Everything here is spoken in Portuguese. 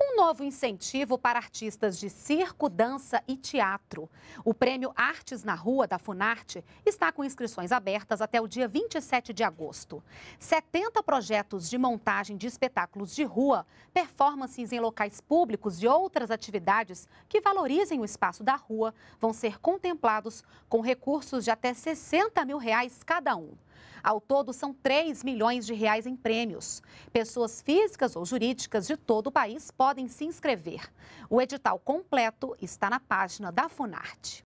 um novo incentivo para artistas de circo, dança e teatro. O prêmio Artes na Rua da Funarte está com inscrições abertas até o dia 27 de agosto. 70 projetos de montagem de espetáculos de rua, performances em locais públicos e outras atividades que valorizem o espaço da rua vão ser contemplados com recursos de até 60 mil reais cada um. Ao todo, são 3 milhões de reais em prêmios. Pessoas físicas ou jurídicas de todo o país podem se inscrever. O edital completo está na página da Funarte.